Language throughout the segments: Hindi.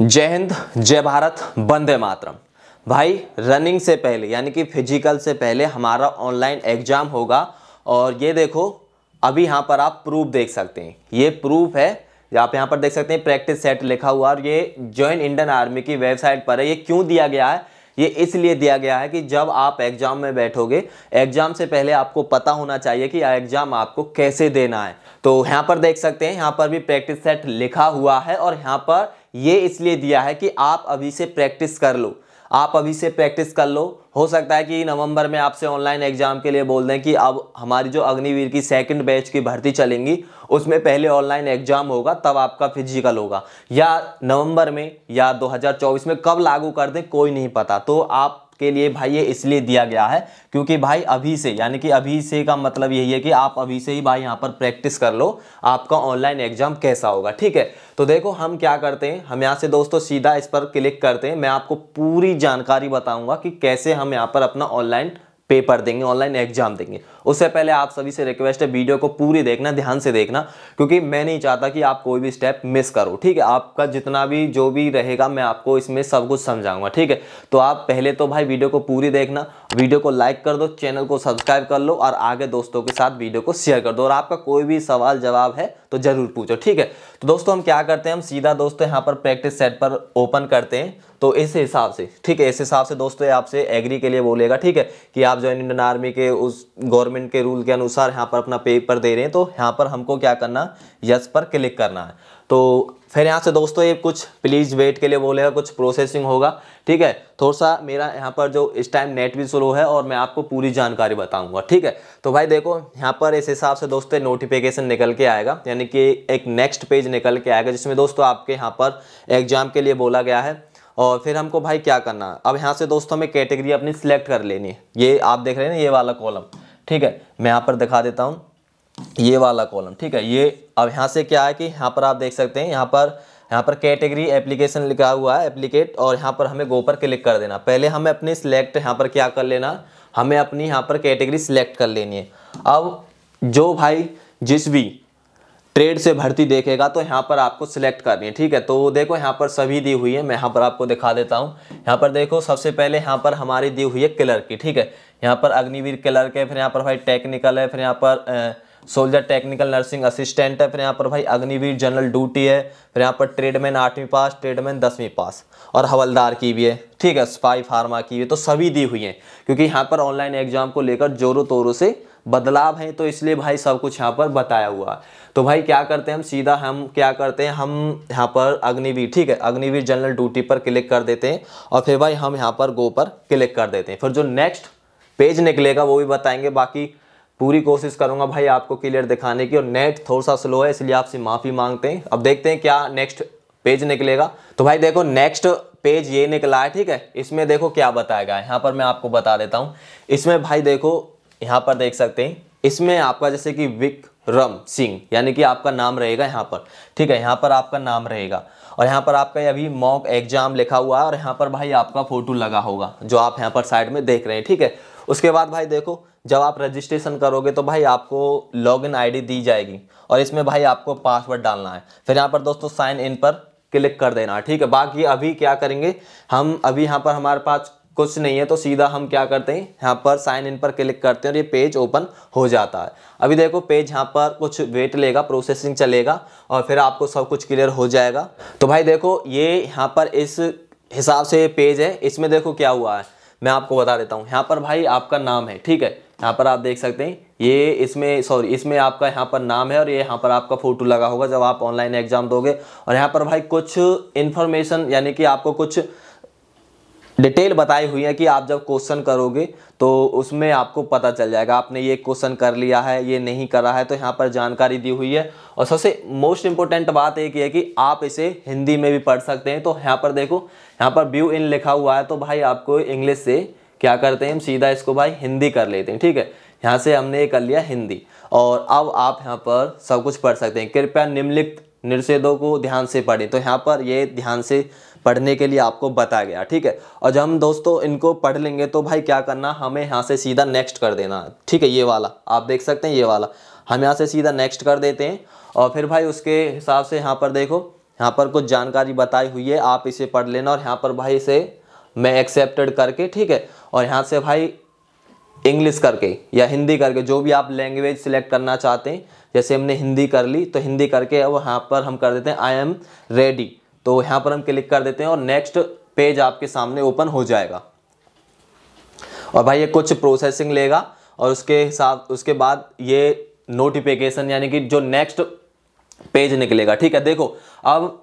जय हिंद जय भारत वंदे मातरम भाई रनिंग से पहले यानी कि फिजिकल से पहले हमारा ऑनलाइन एग्जाम होगा और ये देखो अभी यहाँ पर आप प्रूफ देख सकते हैं ये प्रूफ है आप यहाँ पर देख सकते हैं प्रैक्टिस सेट लिखा हुआ और ये ज्वाइन इंडियन आर्मी की वेबसाइट पर है ये क्यों दिया गया है ये इसलिए दिया गया है कि जब आप एग्ज़ाम में बैठोगे एग्ज़ाम से पहले आपको पता होना चाहिए कि एग्ज़ाम आपको कैसे देना है तो यहाँ पर देख सकते हैं यहाँ पर भी प्रैक्टिस सेट लिखा हुआ है और यहाँ पर ये इसलिए दिया है कि आप अभी से प्रैक्टिस कर लो आप अभी से प्रैक्टिस कर लो हो सकता है कि नवंबर में आपसे ऑनलाइन एग्ज़ाम के लिए बोल दें कि अब हमारी जो अग्निवीर की सेकंड बैच की भर्ती चलेंगी उसमें पहले ऑनलाइन एग्ज़ाम होगा तब आपका फिजिकल होगा या नवंबर में या 2024 में कब लागू कर दें कोई नहीं पता तो आप आपके लिए भाई ये इसलिए दिया गया है क्योंकि भाई अभी से यानी कि अभी से का मतलब यही है कि आप अभी से ही भाई यहाँ पर प्रैक्टिस कर लो आपका ऑनलाइन एग्जाम कैसा होगा ठीक है तो देखो हम क्या करते हैं हम यहाँ से दोस्तों सीधा इस पर क्लिक करते हैं मैं आपको पूरी जानकारी बताऊँगा कि कैसे हम यहाँ पर अपना ऑनलाइन पेपर देंगे ऑनलाइन एग्जाम देंगे उससे पहले आप सभी से रिक्वेस्ट है वीडियो को पूरी देखना ध्यान से देखना क्योंकि मैं नहीं चाहता कि आप कोई भी स्टेप मिस करो ठीक है आपका जितना भी जो भी रहेगा मैं आपको इसमें सब कुछ समझाऊंगा ठीक है तो आप पहले तो भाई वीडियो को पूरी देखना वीडियो को लाइक कर दो चैनल को सब्सक्राइब कर लो और आगे दोस्तों के साथ वीडियो को शेयर कर दो और आपका कोई भी सवाल जवाब है तो ज़रूर पूछो ठीक है तो दोस्तों हम क्या करते हैं हम सीधा दोस्तों यहाँ पर प्रैक्टिस सेट पर ओपन करते हैं तो इस हिसाब से ठीक है इस हिसाब से दोस्तों आपसे एग्री के लिए बोलेगा ठीक है कि आप जो इंडियन आर्मी के उस गवर्नमेंट के रूल के अनुसार यहाँ पर अपना पेपर दे रहे हैं तो यहाँ पर हमको क्या करना यस पर क्लिक करना है तो फिर यहाँ से दोस्तों ये कुछ प्लीज़ वेट के लिए बोलेगा कुछ प्रोसेसिंग होगा ठीक है थोड़ा सा मेरा यहाँ पर जो इस टाइम नेट भी स्लो है और मैं आपको पूरी जानकारी बताऊंगा ठीक है तो भाई देखो यहाँ पर इस हिसाब से दोस्तों नोटिफिकेशन निकल के आएगा यानी कि एक नेक्स्ट पेज निकल के आएगा जिसमें दोस्तों आपके यहाँ पर एग्जाम के लिए बोला गया है और फिर हमको भाई क्या करना अब यहाँ से दोस्तों हमें कैटेगरी अपनी सिलेक्ट कर लेनी है ये आप देख रहे हैं ना ये वाला कॉलम ठीक है मैं यहाँ पर दिखा देता हूँ ये वाला कॉलम ठीक है ये अब यहाँ से क्या है कि यहाँ पर आप देख सकते हैं यहाँ पर यहाँ पर कैटेगरी एप्लीकेशन लिखा हुआ है एप्लीकेट और यहाँ पर हमें गो पर क्लिक कर देना पहले हमें अपनी सिलेक्ट यहाँ पर क्या कर लेना हमें अपनी यहाँ पर कैटेगरी सिलेक्ट कर लेनी है अब जो भाई जिस भी ट्रेड से भर्ती देखेगा तो यहाँ पर आपको सिलेक्ट करनी है ठीक है तो देखो यहाँ पर सभी दी हुई है मैं यहाँ पर आपको दिखा देता हूँ यहाँ पर देखो सबसे पहले यहाँ पर हमारी दी हुई है क्लर की ठीक है यहाँ पर अग्निवीर क्लर्क है फिर यहाँ पर भाई टेक्निकल है फिर यहाँ पर सोल्जर टेक्निकल नर्सिंग असिस्टेंट है फिर यहाँ पर भाई अग्निवीर जनरल ड्यूटी है फिर यहाँ पर ट्रेडमैन आठवीं पास ट्रेडमैन दसवीं पास और हवलदार की भी है ठीक है स्पाई फार्मा की भी तो सभी दी हुई हैं क्योंकि यहाँ पर ऑनलाइन एग्जाम को लेकर जोरों तोरों से बदलाव हैं तो इसलिए भाई सब कुछ यहाँ पर बताया हुआ तो भाई क्या करते हैं हम सीधा हम क्या करते हैं हम यहाँ पर अग्निवीर ठीक है अग्निवीर जनरल ड्यूटी पर क्लिक कर देते हैं और फिर भाई हम यहाँ पर गो पर क्लिक कर देते हैं फिर जो नेक्स्ट पेज निकलेगा वो भी बताएंगे बाकी पूरी कोशिश करूंगा भाई आपको क्लियर दिखाने की और नेट थोड़ा सा स्लो है इसलिए आपसे माफ़ी मांगते हैं अब देखते हैं क्या नेक्स्ट पेज निकलेगा तो भाई देखो नेक्स्ट पेज ये निकला है ठीक है इसमें देखो क्या बताया गया है यहाँ पर मैं आपको बता देता हूँ इसमें भाई देखो यहाँ पर देख सकते हैं इसमें आपका जैसे कि विक्रम सिंह यानी कि आपका नाम रहेगा यहाँ पर ठीक है यहाँ पर आपका नाम रहेगा और यहाँ पर आपका अभी मॉक एग्जाम लिखा हुआ है और यहाँ पर भाई आपका फ़ोटो लगा होगा जो आप यहाँ पर साइड में देख रहे हैं ठीक है उसके बाद भाई देखो जब आप रजिस्ट्रेशन करोगे तो भाई आपको लॉगिन आईडी दी जाएगी और इसमें भाई आपको पासवर्ड डालना है फिर यहाँ पर दोस्तों साइन इन पर क्लिक कर देना ठीक है बाकी अभी क्या करेंगे हम अभी यहाँ पर हमारे पास कुछ नहीं है तो सीधा हम क्या करते हैं यहाँ पर साइन इन पर क्लिक करते हैं और ये पेज ओपन हो जाता है अभी देखो पेज यहाँ पर कुछ वेट लेगा प्रोसेसिंग चलेगा और फिर आपको सब कुछ क्लियर हो जाएगा तो भाई देखो ये यहाँ पर इस हिसाब से ये पेज है इसमें देखो क्या हुआ है मैं आपको बता देता हूँ यहाँ पर भाई आपका नाम है ठीक है यहाँ पर आप देख सकते हैं ये इसमें सॉरी इसमें आपका यहाँ पर नाम है और ये यहाँ पर आपका फ़ोटो लगा होगा जब आप ऑनलाइन एग्ज़ाम दोगे और यहाँ पर भाई कुछ इन्फॉर्मेशन यानी कि आपको कुछ डिटेल बताई हुई है कि आप जब क्वेश्चन करोगे तो उसमें आपको पता चल जाएगा आपने ये क्वेश्चन कर लिया है ये नहीं करा है तो यहाँ पर जानकारी दी हुई है और सबसे मोस्ट इम्पोर्टेंट बात एक है कि आप इसे हिंदी में भी पढ़ सकते हैं तो यहाँ पर देखो यहाँ पर व्यू इन लिखा हुआ है तो भाई आपको इंग्लिश से क्या करते हैं हम सीधा इसको भाई हिंदी कर लेते हैं ठीक है यहाँ से हमने ये कर लिया हिंदी और अब आप यहाँ पर सब कुछ पढ़ सकते हैं कृपया निम्नलिखित निर्षेदों को ध्यान से पढ़ें तो यहाँ पर ये ध्यान से पढ़ने के लिए आपको बताया गया ठीक है और जब हम दोस्तों इनको पढ़ लेंगे तो भाई क्या करना हमें यहाँ से सीधा नेक्स्ट कर देना ठीक है ये वाला आप देख सकते हैं ये वाला हम यहाँ से सीधा नेक्स्ट कर देते हैं और फिर भाई उसके हिसाब से यहाँ पर देखो यहाँ पर कुछ जानकारी बताई हुई है आप इसे पढ़ लेना और यहाँ पर भाई इसे मैं एक्सेप्टेड करके ठीक है और यहाँ से भाई इंग्लिश करके या हिंदी करके जो भी आप लैंग्वेज सिलेक्ट करना चाहते हैं जैसे हमने हिंदी कर ली तो हिंदी करके अब यहाँ पर हम कर देते हैं आई एम रेडी तो यहाँ पर हम क्लिक कर देते हैं और नेक्स्ट पेज आपके सामने ओपन हो जाएगा और भाई ये कुछ प्रोसेसिंग लेगा और उसके हिसाब उसके बाद ये नोटिफिकेशन यानी कि जो नेक्स्ट पेज निकलेगा ठीक है देखो अब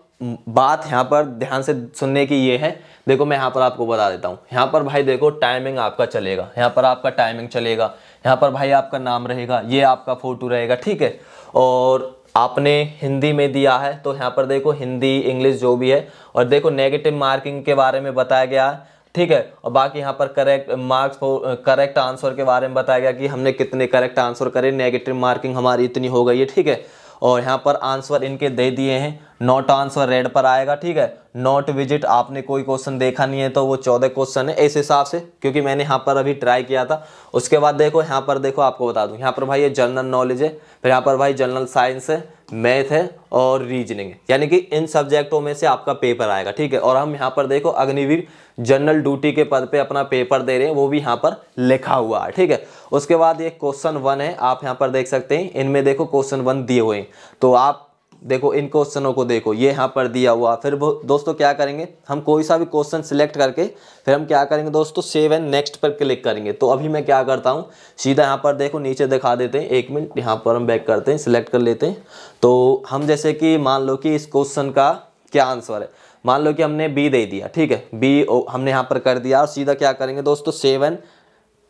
बात यहाँ पर ध्यान से सुनने की ये है देखो मैं यहाँ पर आपको बता देता हूँ यहाँ पर भाई देखो टाइमिंग आपका चलेगा यहाँ पर आपका टाइमिंग चलेगा यहाँ पर भाई आपका नाम रहेगा ये आपका फ़ोटो रहेगा ठीक है और आपने हिंदी में दिया है तो यहाँ पर देखो हिंदी इंग्लिश जो भी है और देखो नेगेटिव मार्किंग के बारे में बताया गया है ठीक है और बाकी यहाँ पर करेक्ट मार्क्स करेक्ट आंसर के बारे में बताया गया कि हमने कितने करेक्ट आंसर करे नेगेटिव मार्किंग हमारी इतनी हो गई है ठीक है और यहाँ पर आंसर इनके दे दिए हैं नॉट आंसर रेड पर आएगा ठीक है नॉट विजिट आपने कोई क्वेश्चन देखा नहीं है तो वो चौदह क्वेश्चन है इस हिसाब से क्योंकि मैंने यहाँ पर अभी ट्राई किया था उसके बाद देखो यहाँ पर देखो आपको बता दूँ यहाँ पर भाई ये जनरल नॉलेज है फिर यहाँ पर भाई जनरल साइंस है मैथ है और रीजनिंग है यानी कि इन सब्जेक्टों में से आपका पेपर आएगा ठीक है और हम यहाँ पर देखो अग्निवीर जनरल ड्यूटी के पद पे अपना पेपर दे रहे हैं वो भी यहाँ पर लिखा हुआ है ठीक है उसके बाद ये क्वेश्चन वन है आप यहाँ पर देख सकते हैं इनमें देखो क्वेश्चन वन दिए हुए हैं तो आप देखो इन क्वेश्चनों को देखो ये यहाँ पर दिया हुआ फिर दोस्तों क्या करेंगे हम कोई सा भी क्वेश्चन सिलेक्ट करके फिर हम क्या करेंगे दोस्तों सेव एंड नेक्स्ट पर क्लिक करेंगे तो अभी मैं क्या करता हूँ सीधा यहाँ पर देखो नीचे दिखा देते हैं एक मिनट यहाँ पर हम बैक करते हैं सिलेक्ट कर लेते हैं तो हम जैसे कि मान लो कि इस क्वेश्चन का क्या आंसर है मान लो कि हमने बी दे दिया ठीक है बी हमने यहाँ पर कर दिया और सीधा क्या करेंगे दोस्तों सेवन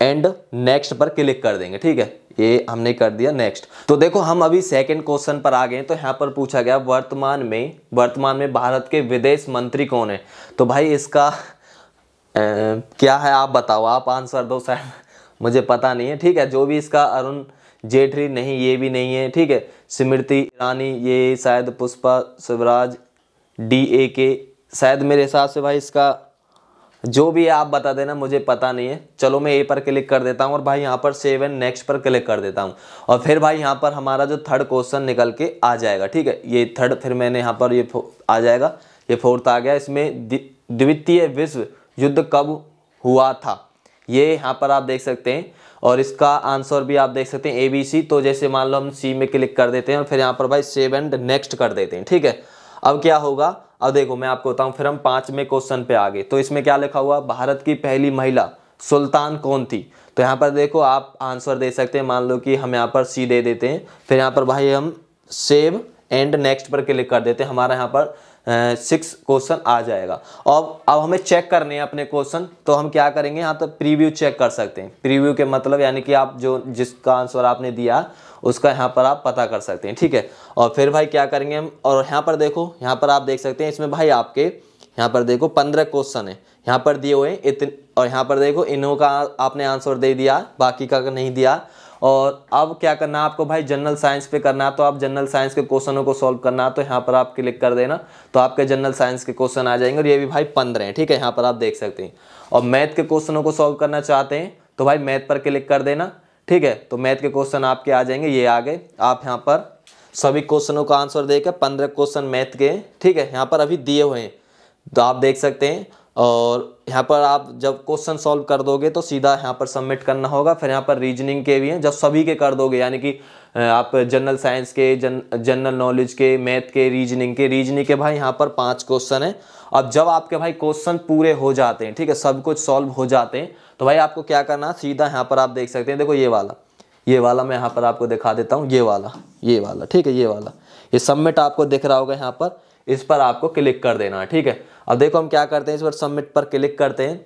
एंड नेक्स्ट पर क्लिक कर देंगे ठीक है ये हमने कर दिया नेक्स्ट तो देखो हम अभी सेकंड क्वेश्चन पर आ गए तो यहाँ पर पूछा गया वर्तमान में वर्तमान में भारत के विदेश मंत्री कौन है तो भाई इसका ए, क्या है आप बताओ आप आंसर दो सर मुझे पता नहीं है ठीक है जो भी इसका अरुण जेठरी नहीं ये भी नहीं है ठीक है स्मृति ईरानी ये शायद पुष्पा शिवराज डी ए के शायद मेरे हिसाब से भाई इसका जो भी है आप बता देना मुझे पता नहीं है चलो मैं ए पर क्लिक कर देता हूँ और भाई यहाँ पर सेव एंड नेक्स्ट पर क्लिक कर देता हूँ और फिर भाई यहाँ पर हमारा जो थर्ड क्वेश्चन निकल के आ जाएगा ठीक है ये थर्ड फिर मैंने यहाँ पर ये आ जाएगा ये फोर्थ आ गया इसमें द्वितीय विश्व युद्ध कब हुआ था ये यहाँ पर आप देख सकते हैं और इसका आंसर भी आप देख सकते हैं ए बी सी तो जैसे मान लो हम सी में क्लिक कर देते हैं और फिर यहाँ पर भाई सेव एंड नेक्स्ट कर देते हैं ठीक है अब क्या होगा अब देखो मैं आपको बताऊँ फिर हम पाँचवें क्वेश्चन पे आ गए तो इसमें क्या लिखा हुआ भारत की पहली महिला सुल्तान कौन थी तो यहाँ पर देखो आप आंसर दे सकते हैं मान लो कि हम यहाँ पर सी दे देते हैं फिर यहाँ पर भाई हम सेव एंड नेक्स्ट पर क्लिक कर देते हैं हमारा यहाँ पर सिक्स क्वेश्चन आ जाएगा और अब हमें चेक करने हैं अपने क्वेश्चन तो हम क्या करेंगे यहाँ तो प्रीव्यू चेक कर सकते हैं प्रीव्यू के मतलब यानी कि आप जो जिसका आंसर आपने दिया उसका यहाँ पर आप पता कर सकते हैं ठीक है और फिर भाई क्या करेंगे हम और यहाँ पर देखो यहाँ पर आप देख सकते हैं इसमें भाई आपके यहाँ पर देखो पंद्रह क्वेश्चन है यहाँ पर दिए हुए इतने और यहाँ पर देखो इन्हों का आपने आंसर दे दिया बाकी का नहीं दिया और अब क्या करना है आपको भाई जनरल साइंस पे करना है तो आप जनरल साइंस के क्वेश्चनों को सॉल्व करना है तो यहाँ पर आप क्लिक कर देना तो आपके जनरल साइंस के क्वेश्चन आ जाएंगे और ये भी भाई पंद्रह हैं ठीक है यहाँ पर आप देख सकते हैं और मैथ के क्वेश्चनों को सॉल्व करना चाहते हैं तो भाई मैथ पर क्लिक कर देना ठीक है तो मैथ के क्वेश्चन आपके आ जाएंगे ये आ गए आप यहाँ पर सभी क्वेश्चनों का आंसर देकर पंद्रह क्वेश्चन मैथ के ठीक है यहाँ पर अभी दिए हुए हैं तो आप देख सकते हैं और यहाँ पर आप जब क्वेश्चन सॉल्व कर दोगे तो सीधा यहाँ पर सबमिट करना होगा फिर यहाँ पर रीजनिंग के भी हैं जब सभी के कर दोगे यानी कि आप जनरल साइंस के जन जनरल नॉलेज के मैथ के रीजनिंग के रीजनिंग के भाई यहाँ पर पांच क्वेश्चन हैं अब जब आपके भाई क्वेश्चन पूरे हो जाते हैं ठीक है सब कुछ सॉल्व हो जाते हैं तो भाई आपको क्या करना सीधा यहाँ पर आप देख सकते हैं देखो ये वाला ये वाला मैं यहाँ पर आपको दिखा देता हूँ ये वाला ये वाला ठीक है ये वाला ये सबमिट आपको दिख रहा होगा यहाँ पर इस पर आपको क्लिक कर देना है ठीक है अब देखो हम क्या करते हैं इस पर सबमिट पर क्लिक करते हैं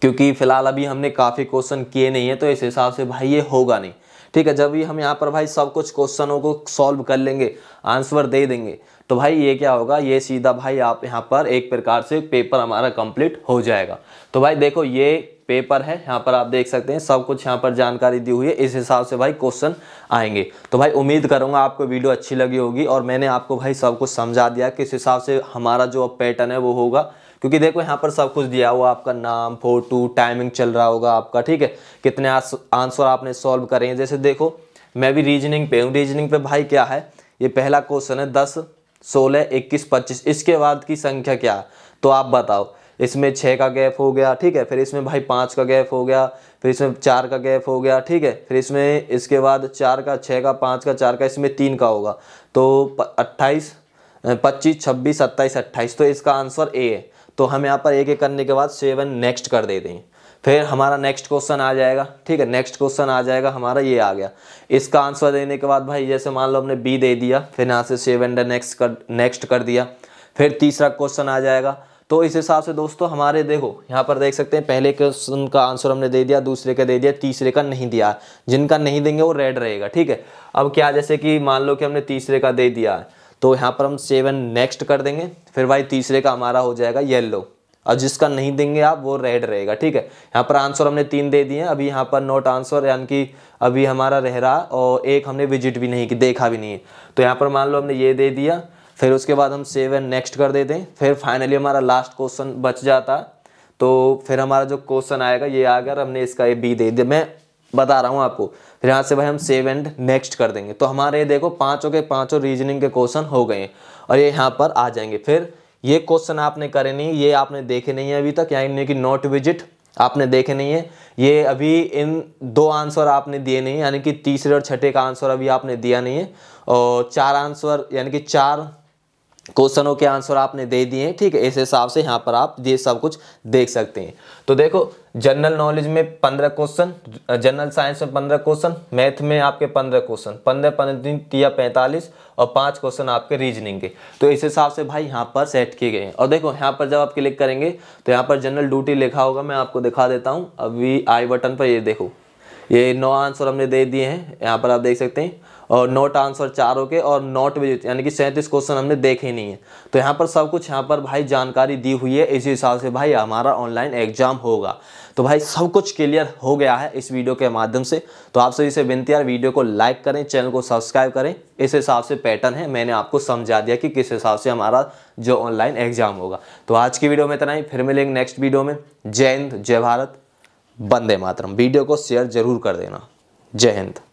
क्योंकि फिलहाल अभी हमने काफ़ी क्वेश्चन किए नहीं है तो इस हिसाब से भाई ये होगा नहीं ठीक है जब भी हम यहाँ पर भाई सब कुछ क्वेश्चनों को सॉल्व कर लेंगे आंसर दे देंगे तो भाई ये क्या होगा ये सीधा भाई आप यहाँ पर एक प्रकार से पेपर हमारा कंप्लीट हो जाएगा तो भाई देखो ये पेपर है यहाँ पर आप देख सकते हैं सब कुछ यहाँ पर जानकारी दी हुई है इस हिसाब से भाई क्वेश्चन आएंगे तो भाई उम्मीद करूँगा आपको वीडियो अच्छी लगी होगी और मैंने आपको भाई सब कुछ समझा दिया किस हिसाब से हमारा जो पैटर्न है वो होगा क्योंकि देखो यहाँ पर सब कुछ दिया हुआ आपका नाम फोटो टाइमिंग चल रहा होगा आपका ठीक है कितने आंसर आपने सॉल्व करें जैसे देखो मैं भी रीजनिंग पे हूँ रीजनिंग पे भाई क्या है ये पहला क्वेश्चन है दस सोलह इक्कीस पच्चीस इसके बाद की संख्या क्या है तो आप बताओ इसमें छः का गैप हो गया ठीक है फिर इसमें भाई पाँच का गैप हो गया फिर इसमें चार का गैप हो गया ठीक है फिर इसमें इसके बाद चार का छः का पाँच का चार का इसमें तीन का होगा तो अट्ठाईस पच्चीस छब्बीस सत्ताईस अट्ठाईस तो इसका आंसर ए है तो हम यहाँ पर एक एक करने के बाद सेवन नेक्स्ट कर देते हैं फिर हमारा नेक्स्ट क्वेश्चन आ जाएगा ठीक है नेक्स्ट क्वेश्चन आ जाएगा हमारा ये आ गया इसका आंसर देने के बाद भाई जैसे मान लो हमने बी दे दिया फिर यहाँ से सेवन डे नेक्स्ट कर नेक्स्ट कर दिया फिर तीसरा क्वेश्चन आ जाएगा तो इस हिसाब से दोस्तों हमारे देखो यहाँ पर देख सकते हैं पहले क्वेश्चन का आंसर हमने दे दिया दूसरे का दे दिया तीसरे का नहीं दिया जिनका नहीं देंगे वो रेड रहेगा ठीक है अब क्या जैसे कि मान लो कि हमने तीसरे का दे दिया है तो यहाँ पर हम सेवन नेक्स्ट कर देंगे फिर भाई तीसरे का हमारा हो जाएगा येल्लो और जिसका नहीं देंगे आप वो रेड रहेगा ठीक है यहाँ पर आंसर हमने तीन दे दिए अभी यहाँ पर नोट आंसर यानी कि अभी हमारा रह रहा और एक हमने विजिट भी नहीं की देखा भी नहीं है तो यहाँ पर मान लो हमने ये दे दिया फिर उसके बाद हम सेवन नेक्स्ट कर देते हैं फिर फाइनली हमारा लास्ट क्वेश्चन बच जाता तो फिर हमारा जो क्वेश्चन आएगा ये आ गया हमने इसका ए बी दे दिया मैं बता रहा हूँ आपको फिर यहाँ से भाई हम सेव एंड नेक्स्ट कर देंगे तो हमारे देखो पाँचों के पाँचों रीजनिंग के क्वेश्चन हो गए और ये यहाँ पर आ जाएंगे फिर ये क्वेश्चन आपने करे नहीं ये आपने देखे नहीं है अभी तक यानी कि नोट विजिट आपने देखे नहीं है ये अभी इन दो आंसर आपने दिए नहीं यानी कि तीसरे और छठे का आंसर अभी आपने दिया नहीं है और चार आंसर यानी कि चार क्वेश्चनों के आंसर आपने दे दिए हैं ठीक है इस हिसाब से यहाँ पर आप ये सब कुछ देख सकते हैं तो देखो जनरल नॉलेज में पंद्रह क्वेश्चन जनरल साइंस में पंद्रह क्वेश्चन मैथ में आपके पंद्रह क्वेश्चन पंद्रह पंद्रह तिया पैंतालीस और पांच क्वेश्चन आपके रीजनिंग के तो इस हिसाब से भाई यहाँ पर सेट किए गए हैं और देखो यहाँ पर जब आप क्लिक करेंगे तो यहाँ पर जनरल ड्यूटी लिखा होगा मैं आपको दिखा देता हूँ अभी आई बटन पर ये देखो ये नौ आंसर हमने दे दिए हैं यहाँ पर आप देख सकते हैं और नोट आंसर चार के और नोट विजिट यानी कि सैंतीस क्वेश्चन हमने देखे नहीं है तो यहाँ पर सब कुछ यहाँ पर भाई जानकारी दी हुई है इसी हिसाब से भाई हमारा ऑनलाइन एग्जाम होगा तो भाई सब कुछ क्लियर हो गया है इस वीडियो के माध्यम से तो आप सभी से विनती है वीडियो को लाइक करें चैनल को सब्सक्राइब करें इस हिसाब से पैटर्न है मैंने आपको समझा दिया कि किस हिसाब से हमारा जो ऑनलाइन एग्जाम होगा तो आज की वीडियो में इतना ही फिर मिलेंगे नेक्स्ट वीडियो में जय हिंद जय भारत बंदे मातरम वीडियो को शेयर जरूर कर देना जय हिंद